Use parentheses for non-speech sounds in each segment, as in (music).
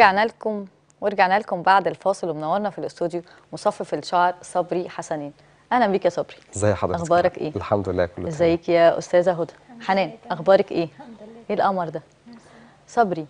ورجعنا لكم ورجعنا لكم بعد الفاصل ومنورنا في الاستوديو مصفف الشعر صبري حسنين اهلا بيك يا صبري ازي حضرتك اخبارك ايه الحمد لله كله ازيك يا استاذه هدى حنان اخبارك ايه ايه القمر ده صبري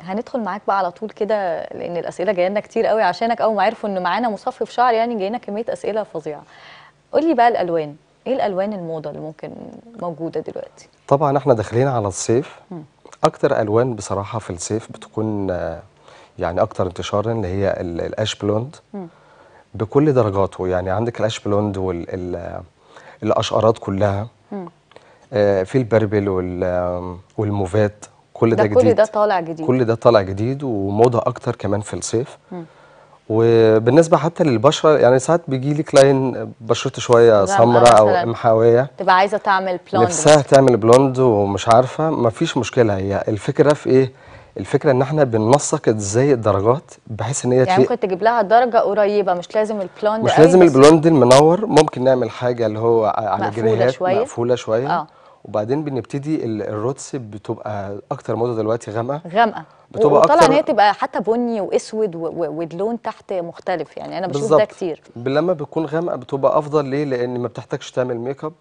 هندخل معاك بقى على طول كده لان الاسئله جايه لنا كتير قوي عشانك اول ما عرفوا ان معانا مصفف شعر يعني جاينا لنا كميه اسئله فظيعه قول لي بقى الالوان ايه الالوان الموضه اللي ممكن موجوده دلوقتي طبعا احنا داخلين على الصيف اكتر الوان بصراحه في الصيف بتكون آه، يعني اكتر انتشارا اللي هي الاش بلوند بكل درجاته يعني عندك الاش بلوند والاشقرات كلها آه، في البربل والموفات كل ده, ده جديد كل ده طالع جديد كل ده طالع جديد وموضه اكتر كمان في الصيف وبالنسبه حتى للبشره يعني ساعات بيجي لي كلاين بشرته شويه سمراء او محاويه تبقى عايزه تعمل بلوند نفسها تعمل بلوند ومش عارفه مفيش مشكله هي الفكره في ايه؟ الفكره ان احنا بننسق ازاي الدرجات بحيث ان هي يعني ممكن تجيب لها درجه قريبه مش لازم البلوند مش لازم البلوند المنور ممكن نعمل حاجه اللي هو على جنيهات مقفوله شويه مقفوله شويه آه. وبعدين بنبتدي الروتس بتبقى اكتر موضه دلوقتي غامقه غامقه بتبقى اكتر ان هي تبقى حتى بني واسود واللون تحت مختلف يعني انا بشوف بالزبط. ده كتير لما بتكون غامقه بتبقى افضل ليه لان ما بتحتاجش تعمل ميك اب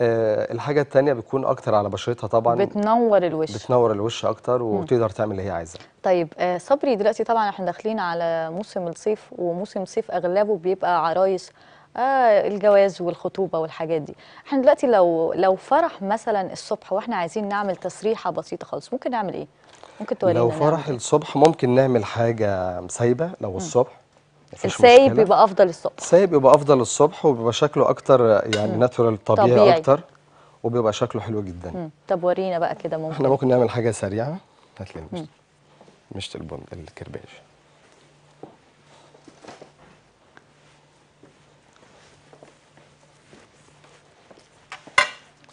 آه الحاجه الثانيه بتكون اكتر على بشرتها طبعا بتنور الوش بتنور الوش اكتر وتقدر تعمل اللي هي عايزاه طيب آه صبري دلوقتي طبعا احنا داخلين على موسم الصيف وموسم الصيف اغلبه بيبقى عرايس آه الجواز والخطوبه والحاجات دي احنا دلوقتي لو لو فرح مثلا الصبح واحنا عايزين نعمل تسريحه بسيطه خالص ممكن نعمل ايه ممكن تورينا لو فرح إيه؟ الصبح ممكن نعمل حاجه سايبه لو الصبح السايب بيبقى افضل الصبح السايب بيبقى افضل الصبح وبيبقى شكله اكتر يعني ناتورال طبيعي, طبيعي اكتر وبيبقى شكله حلو جدا م. طب ورينا بقى كده ممكن احنا ممكن نعمل حاجه سريعه هات لي مشط البند الكرباج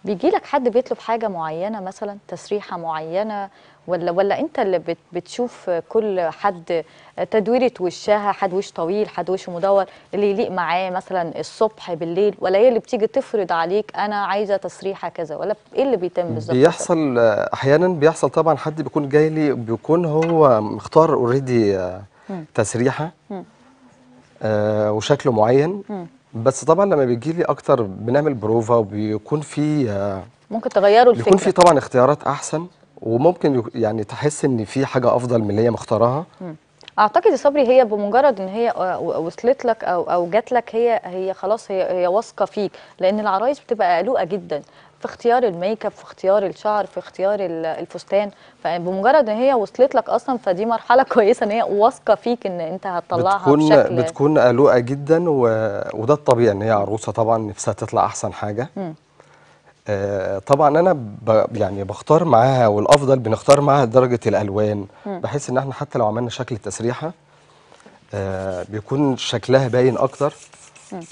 بيجي لك حد بيطلب حاجه معينه مثلا تسريحه معينه ولا ولا انت اللي بتشوف كل حد تدويره وشها حد وش طويل حد وش مدور اللي يليق معاه مثلا الصبح بالليل ولا هي اللي بتيجي تفرض عليك انا عايزه تسريحه كذا ولا ايه اللي بيتم بالظبط بيحصل احيانا بيحصل طبعا حد بيكون جاي لي بيكون هو مختار اوريدي تسريحه آه وشكله معين بس طبعا لما بيجي لي اكتر بنعمل بروفا وبيكون في آه، ممكن تغيروا الفكره بيكون في طبعا اختيارات احسن وممكن يعني تحس ان في حاجه افضل من اللي هي مختارها اعتقد يا صبري هي بمجرد ان هي آه، وصلت لك او او جات لك هي هي خلاص هي هي واثقه فيك لان العرايس بتبقى قلوقه جدا في اختيار الميك اب في اختيار الشعر في اختيار الفستان فبمجرد ان هي وصلت لك اصلا فدي مرحله (laughs) كويسه ان هي واثقه فيك ان انت هتطلعها بتكون بشكل بتكون قلقه جدا و... وده الطبيعي ان هي عروسه طبعا نفسها تطلع احسن حاجه آه طبعا انا ب يعني بختار معاها والافضل بنختار معاها درجه الالوان بحيث ان احنا حتى لو عملنا شكل تسريحه آه بيكون شكلها باين اكتر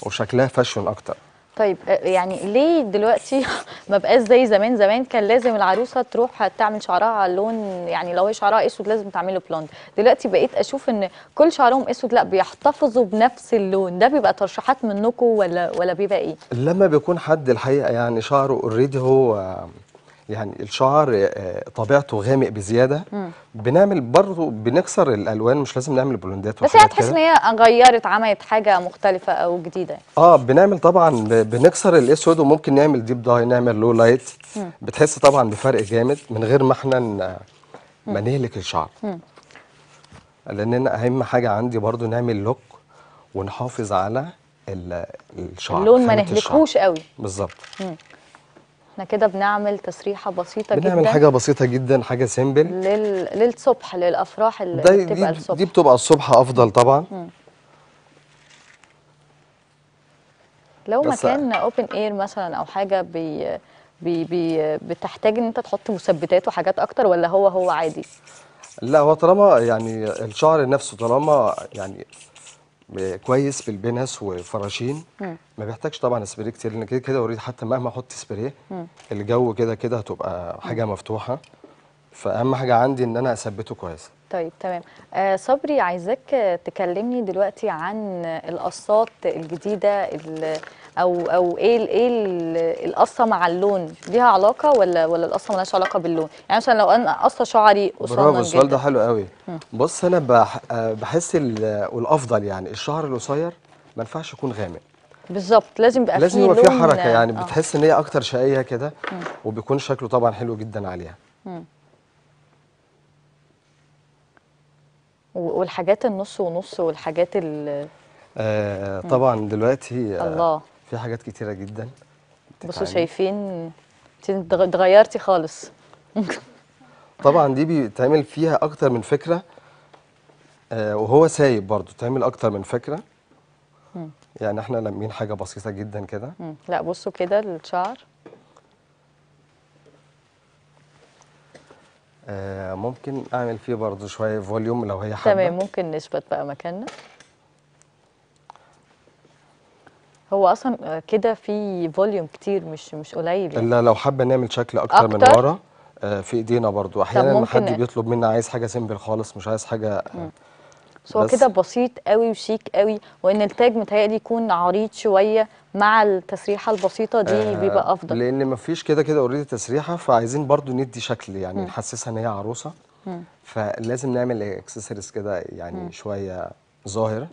وشكلها فاشون اكتر طيب آه، يعني ليه دلوقتي (laughs) ما بقاش زي زمان زمان كان لازم العروسه تروح تعمل شعرها على لون يعني لو هي شعرها اسود لازم تعمله بلوند دلوقتي بقيت اشوف ان كل شعرهم اسود لا بيحتفظوا بنفس اللون ده بيبقى ترشيحات منكم ولا ولا بيبقى ايه لما بيكون حد الحقيقه يعني شعره اوريدي هو يعني الشعر آه، طبيعته غامق بزياده مم. بنعمل برضه بنكسر الالوان مش لازم نعمل بلوندات بس هي يعني تحس ان هي غيرت عملت حاجه مختلفه او جديده اه بنعمل طبعا بنكسر الاسود وممكن نعمل ديب داي نعمل لو لايت بتحس طبعا بفرق جامد من غير ما احنا ما نهلك الشعر مم. لان انا اهم حاجه عندي برضه نعمل لوك ونحافظ على الشعر اللون ما نهلكهوش قوي بالظبط احنا كده بنعمل تسريحه بسيطه بنعمل جدا بنعمل حاجه بسيطه جدا حاجه سيمبل لل... للصبح للافراح اللي بتبقى الصبح دي بتبقى الصبح افضل طبعا مم. لو مكان اوبن اير مثلا او حاجه بي... بي... بي... بتحتاج ان انت تحط مثبتات وحاجات اكتر ولا هو هو عادي لا هو طالما يعني الشعر نفسه طالما يعني كويس في البنس وفراشين ما بيحتاجش طبعا سبراي كتير لان كده كده اوريدي حتى مهما احط سبراي الجو كده كده هتبقى حاجه مفتوحه فاهم حاجه عندي ان انا اثبته كويس طيب تمام آه صبري عايزاك تكلمني دلوقتي عن القصات الجديده او او ايه ايه القصه مع اللون ليها علاقه ولا ولا القصه مالهاش علاقه باللون يعني مثلا لو انا قصه شعري قصير برافو السؤال ده حلو قوي بص انا بحس والافضل يعني الشعر القصير ما ينفعش يكون غامق بالظبط لازم يبقى لازم يبقى فيه حركه يعني آه. بتحس ان هي اكتر شقيه كده وبيكون شكله طبعا حلو جدا عليها والحاجات النص ونص والحاجات ال آه طبعا دلوقتي آه الله في حاجات كتيره جدا بصوا شايفين انت اتغيرتي خالص طبعا دي بيتعمل فيها اكتر من فكره آه وهو سايب برضو تعمل اكتر من فكره يعني احنا لمين حاجه بسيطه جدا كده لا بصوا كده الشعر آه، ممكن اعمل فيه برضه شويه فوليوم لو هي حابه تمام ممكن نثبت بقى مكاننا هو اصلا كده في فوليوم كتير مش مش قليل يعني. لا لو حابه نعمل شكل اكتر, أكتر. من ورا آه، في ايدينا برضو احيانا حد بيطلب منا عايز حاجه سيمبل خالص مش عايز حاجه آه، م. بس هو كده بسيط قوي وشيك قوي وان التاج متهيألي يكون عريض شويه مع التسريحه البسيطه دي آه بيبقى افضل لان مفيش كده كده اوريدي تسريحه فعايزين برضو ندي شكل يعني نحسسها ان هي عروسه فلازم نعمل اكسسوارز كده يعني مم. شويه ظاهر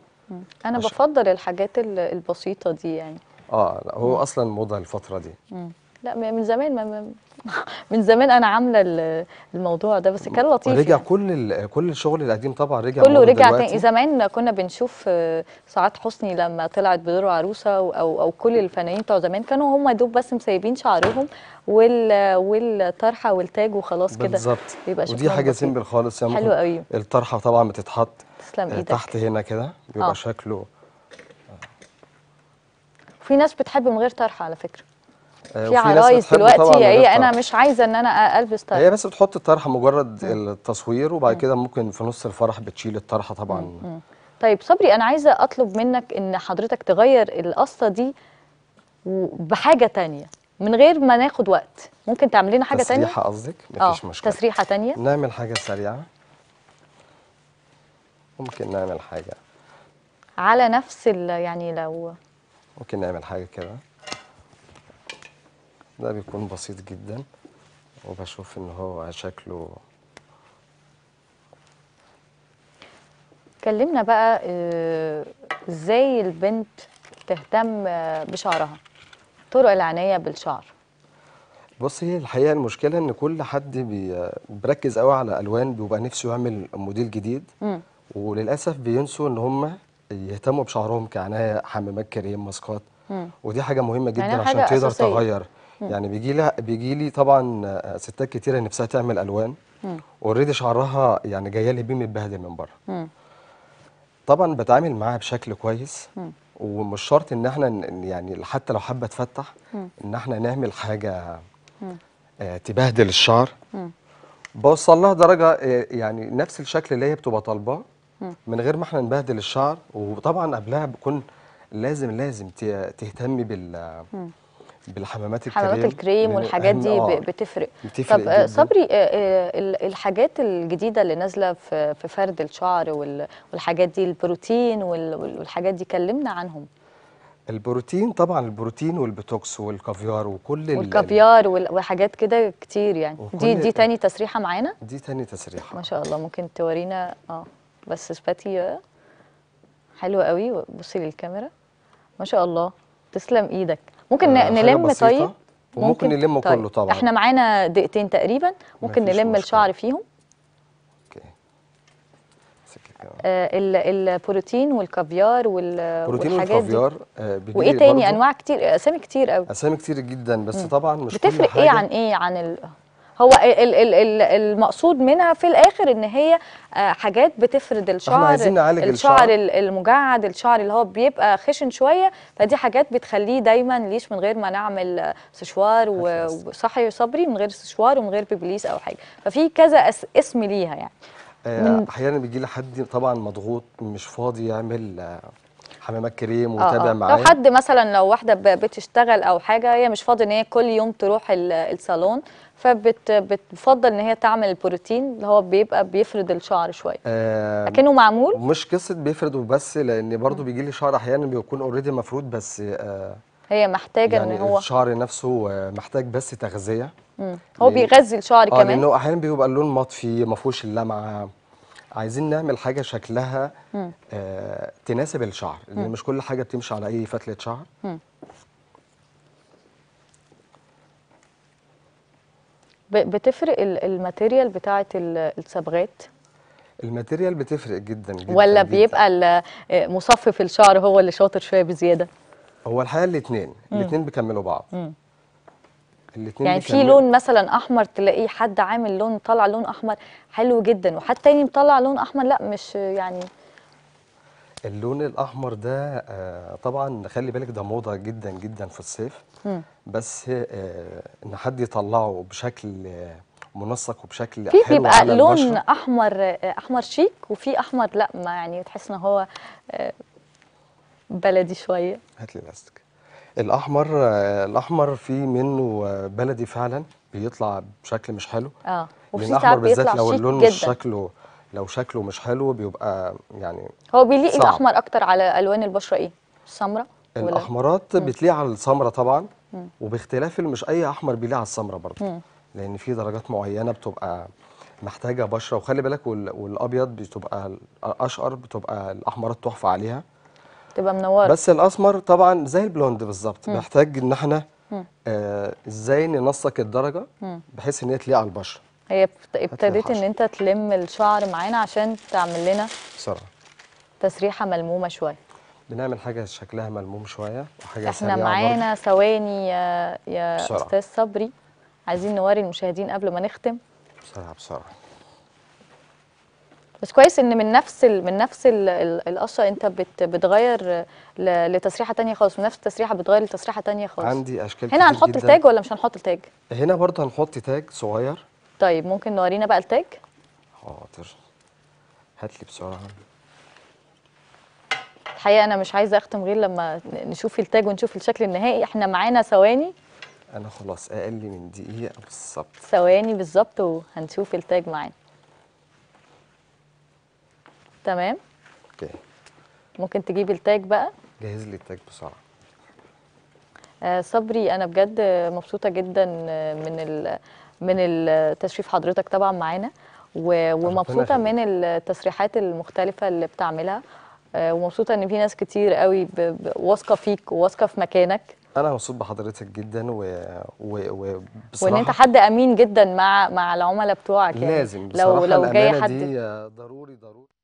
انا بفضل الحاجات البسيطه دي يعني اه هو اصلا موضه الفتره دي مم. لا من زمان ما (laughs) من زمان انا عامله الموضوع ده بس كان لطيف رجع يعني. كل كل الشغل القديم طبعا رجع كله رجع تاني زمان كنا بنشوف آه، سعاد حسني لما طلعت بدور عروسه او او كل الفنانين بتوع زمان كانوا هم دوب بس مسيبين شعرهم وال والطرحه والتاج وخلاص كده بالظبط ودي حاجه سيمبل خالص يا يعني حلو قوي الطرحه طبعا بتتحط آه، تسلم تحت هنا كده بيبقى آه. شكله في ناس بتحب من غير طرحه على فكره آه، في عرايس دلوقتي هي انا مش عايزه ان انا البس طرحه هي بس بتحط الطرحه مجرد مم. التصوير وبعد كده ممكن في نص الفرح بتشيل الطرحه طبعا مم. طيب صبري انا عايزه اطلب منك ان حضرتك تغير القصه دي بحاجه تانية من غير ما ناخد وقت ممكن تعمل لنا حاجه ثانيه تانية تسريحه قصدك مفيش آه، مشكله تسريحه تانية نعمل حاجه سريعه ممكن نعمل حاجه على نفس يعني لو ممكن نعمل حاجه كده ده بيكون بسيط جدا وبشوف ان هو شكله كلمنا بقى آه، ازاي البنت تهتم بشعرها طرق العنايه بالشعر بص هي الحقيقه المشكله ان كل حد بيركز قوي على الوان بيبقى نفسه يعمل موديل جديد م. وللاسف بينسوا ان هم يهتموا بشعرهم كعنايه حمامات كريم ماسكات ودي حاجه مهمه يعني جدا يعني حاجة عشان تقدر أساسية. تغير يعني بيجي لها بيجي لي طبعا آه، ستات كتيره نفسها تعمل الوان اوريدي شعرها يعني جايه لي بيه متبهدل من بره طبعا بتعامل معاها بشكل كويس ومش شرط ان احنا يعني حتى لو حابه تفتح ان احنا نعمل حاجه آه، تبهدل الشعر بوصل لها درجه آه، يعني نفس الشكل اللي هي بتبقى طالباه من غير ما احنا نبهدل الشعر وطبعا قبلها بكون لازم لازم تهتمي بال بالحمامات الكريم حمامات الكريم والحاجات دي آه بتفرق. بتفرق طب آه، جداً. صبري آه، آه، الحاجات الجديده اللي نازله في فرد الشعر والحاجات دي البروتين والحاجات دي كلمنا عنهم البروتين طبعا البروتين والبوتوكس والكافيار وكل والكافيار وحاجات كده كتير يعني دي دي تاني تسريحه معانا دي تاني تسريحه ما شاء الله ممكن تورينا اه بس اثباتي حلو قوي بصي للكاميرا ما شاء الله تسلم ايدك ممكن آه، نلم طيب وممكن ممكن نلم طيب. كله طبعا احنا معانا دقيقتين تقريبا ممكن نلم الشعر فيهم اوكي آه البروتين والكافيار وال بروتين والكافيار دي. آه، وايه تاني انواع كتير اسامي كتير قوي اسامي كتير جدا بس مم. طبعا مش بتفرق ايه عن ايه عن ال... هو ال ال ال المقصود منها في الاخر ان هي آه، حاجات بتفرد الشعر احنا عايزين نعالج الشعر, الشعر المجعد الشعر اللي هو بيبقى خشن شويه فدي حاجات بتخليه دايما ليش من غير ما نعمل سشوار وصحي وصبري من غير سشوار ومن غير بيبليس او حاجه ففي كذا اسم ليها يعني آه، احيانا بيجي لي حد طبعا مضغوط مش فاضي يعمل آه، حمامات كريم وتابع معاه لو حد مثلا لو واحده بتشتغل او حاجه هي مش فاضيه ان هي كل يوم تروح الصالون فبتفضل ان هي تعمل البروتين اللي هو بيبقى بيفرد الشعر شويه آه لكنه معمول مش قصه بيفرد وبس لان برضو بيجي لي شعر احيانا بيكون اوريدي مفرود بس آه هي محتاجه يعني ان هو الشعر نفسه محتاج بس تغذيه هو بيغذي الشعر آه كمان لانه احيانا بيبقى اللون مطفي ما فيهوش اللمعه عايزين نعمل حاجه شكلها آه تناسب الشعر لان مش كل حاجه بتمشي على اي فتله شعر مم. بتفرق الماتيريال بتاعه الصبغات الماتيريال بتفرق جدا, جداً ولا جداً. بيبقى آه، مصفف الشعر هو اللي شاطر شويه بزياده هو الحقيقه الاثنين الاثنين بيكملوا بعض الاثنين يعني في لون مثلا احمر تلاقيه حد عامل لون طالع لون احمر حلو جدا وحد تاني مطلع لون احمر لا مش يعني اللون الاحمر ده آه، طبعا خلي بالك ده موضه جدا جدا في الصيف بس آه، ان حد يطلعه بشكل آه، منسق وبشكل في حلو بيبقى على لون احمر احمر شيك وفي احمر لا ما يعني تحس ان هو بلدي شويه هات لي الاستك الاحمر الاحمر في منه بلدي فعلا بيطلع بشكل مش حلو اه وفي ساعات بيطلع بالذات لو اللون مش شكله لو شكله مش حلو بيبقى يعني هو بيليق الاحمر اكتر على الوان البشره ايه السمراء الاحمرات بتليق على السمراء طبعا مم. وباختلاف مش اي احمر بيليق على السمراء برضه لان في درجات معينه بتبقى محتاجه بشره وخلي بالك والابيض بتبقى اشقر بتبقى الاحمرات تحفه عليها تبقى منوره بس الاسمر طبعا زي البلوند بالظبط محتاج ان احنا آه، ازاي آه ننسق الدرجه بحيث ان هي تليق على البشره هي ابتديت ان انت تلم الشعر معانا عشان تعمل لنا بسرعه تسريحه ملمومه شويه بنعمل حاجه شكلها ملموم شويه وحاجه احنا معانا ثواني يا يا بسرعة. استاذ صبري عايزين نوري المشاهدين قبل ما نختم بسرعه بسرعه بس كويس ان من نفس ال من نفس ال ال القشه انت بت بتغير لتسريحه ثانيه خالص من نفس التسريحه بتغير لتسريحه ثانيه خالص عندي اشكال هنا هنحط التاج ولا مش هنحط التاج؟ هنا برضه هنحط تاج صغير طيب ممكن نورينا بقى التاج حاضر هات لي بسرعه الحقيقه انا مش عايزه اختم غير لما نشوف التاج ونشوف الشكل النهائي احنا معانا ثواني انا خلاص اقل من دقيقه بالظبط ثواني بالظبط وهنشوف التاج معانا تمام اوكي ممكن تجيب التاج بقى جهز لي التاج بسرعه آه، صبري انا بجد مبسوطه جدا من من تشريف حضرتك طبعا معانا ومبسوطه من التصريحات المختلفه اللي بتعملها آه، ومبسوطه ان في ناس كتير قوي واثقه فيك وواثقه في مكانك انا مبسوط بحضرتك جدا و... و... وبصراحه وان انت حد امين جدا مع مع العملاء بتوعك يعني لازم بصراحة لو لو جاي حد دي ضروري ضروري